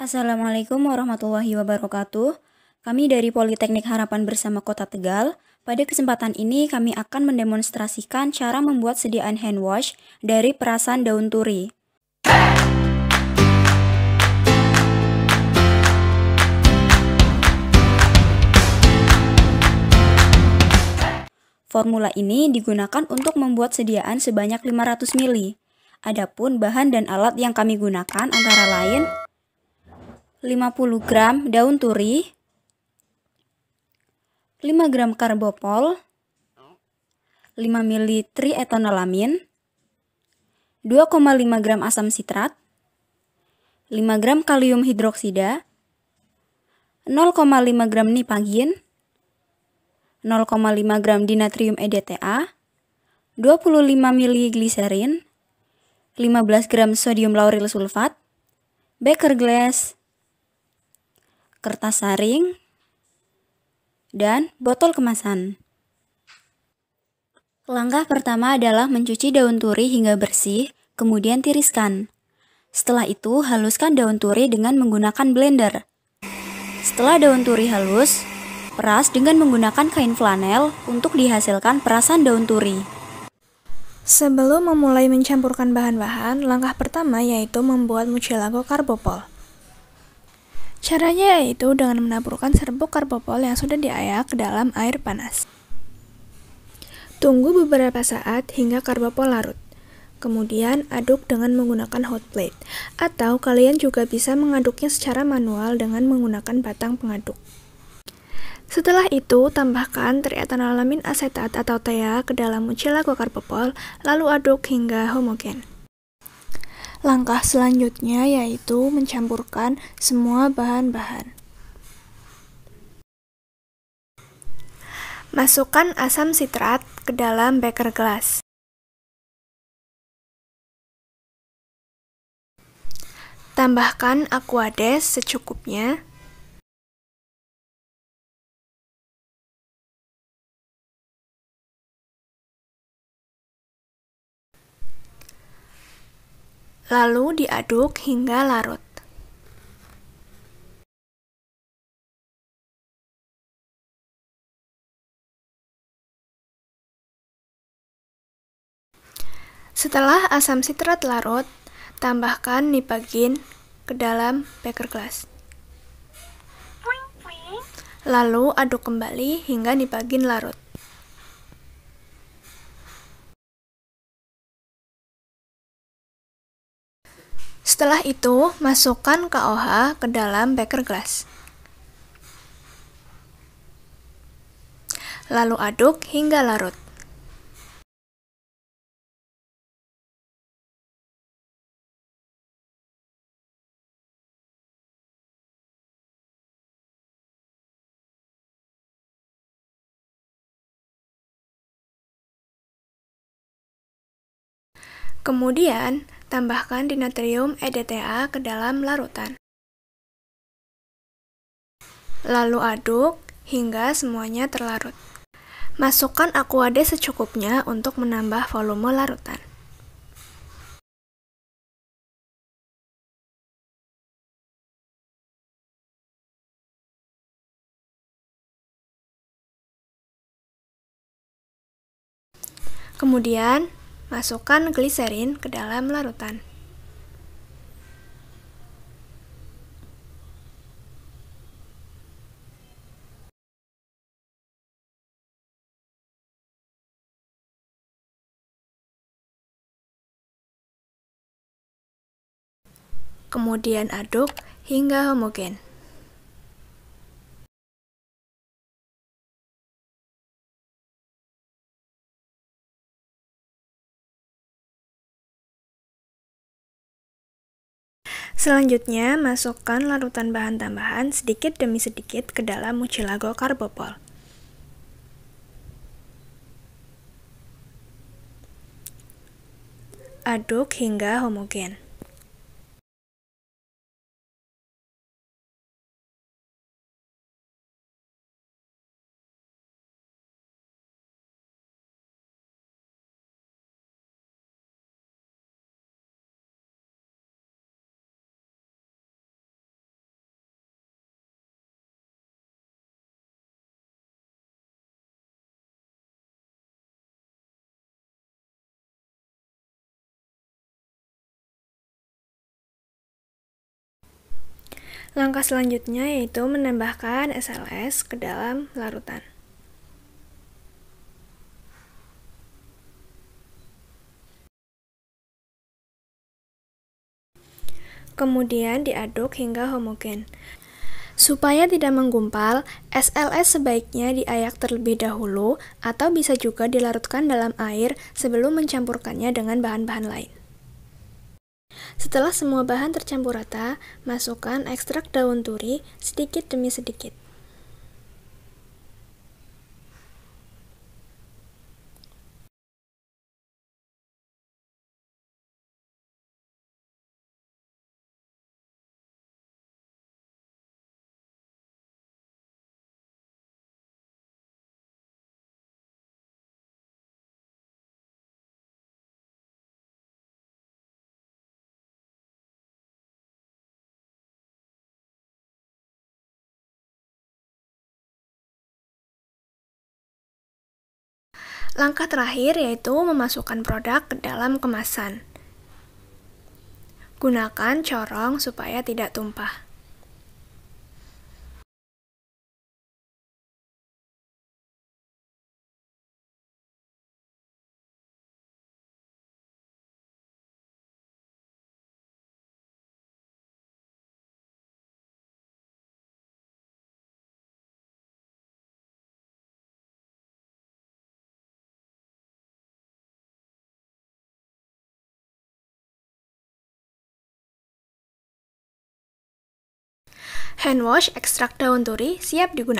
Assalamualaikum warahmatullahi wabarakatuh. Kami dari Politeknik Harapan Bersama Kota Tegal, pada kesempatan ini kami akan mendemonstrasikan cara membuat sediaan hand wash dari perasan daun turi. Formula ini digunakan untuk membuat sediaan sebanyak 500 ml. Adapun bahan dan alat yang kami gunakan antara lain 50 gram daun turi, 5 gram karbopol, 5 ml triethanolamin, 2,5 gram asam sitrat, 5 gram kalium hidroksida, 0,5 gram nipagin, 0,5 gram dinatrium EDTA, 25 ml gliserin, 15 gram sodium lauryl sulfat, Baker glass, kertas saring, dan botol kemasan. Langkah pertama adalah mencuci daun turi hingga bersih, kemudian tiriskan. Setelah itu, haluskan daun turi dengan menggunakan blender. Setelah daun turi halus, peras dengan menggunakan kain flanel untuk dihasilkan perasan daun turi. Sebelum memulai mencampurkan bahan-bahan, langkah pertama yaitu membuat mucilago karbopol. Caranya yaitu dengan menaburkan serbuk karbopol yang sudah diayak ke dalam air panas. Tunggu beberapa saat hingga karbopol larut. Kemudian aduk dengan menggunakan hot plate atau kalian juga bisa mengaduknya secara manual dengan menggunakan batang pengaduk. Setelah itu, tambahkan triatanolamin asetat atau TEA ke dalam karbopol, lalu aduk hingga homogen. Langkah selanjutnya yaitu mencampurkan semua bahan-bahan. Masukkan asam sitrat ke dalam beker gelas. Tambahkan aquades secukupnya. lalu diaduk hingga larut. Setelah asam sitrat larut, tambahkan nipagin ke dalam beker glass. Lalu aduk kembali hingga nipagin larut. Setelah itu, masukkan KOH ke dalam beker gelas. Lalu aduk hingga larut. Kemudian, Tambahkan dinatrium EDTA ke dalam larutan. Lalu aduk hingga semuanya terlarut. Masukkan aquade secukupnya untuk menambah volume larutan. Kemudian, Masukkan gliserin ke dalam larutan. Kemudian aduk hingga homogen. Selanjutnya, masukkan larutan bahan tambahan sedikit demi sedikit ke dalam mucilago karbopol. Aduk hingga homogen. Langkah selanjutnya yaitu menambahkan SLS ke dalam larutan. Kemudian diaduk hingga homogen. Supaya tidak menggumpal, SLS sebaiknya diayak terlebih dahulu atau bisa juga dilarutkan dalam air sebelum mencampurkannya dengan bahan-bahan lain. Setelah semua bahan tercampur rata, masukkan ekstrak daun turi sedikit demi sedikit. Langkah terakhir yaitu memasukkan produk ke dalam kemasan. Gunakan corong supaya tidak tumpah. Hand wash ekstrak daun turi siap digunakan.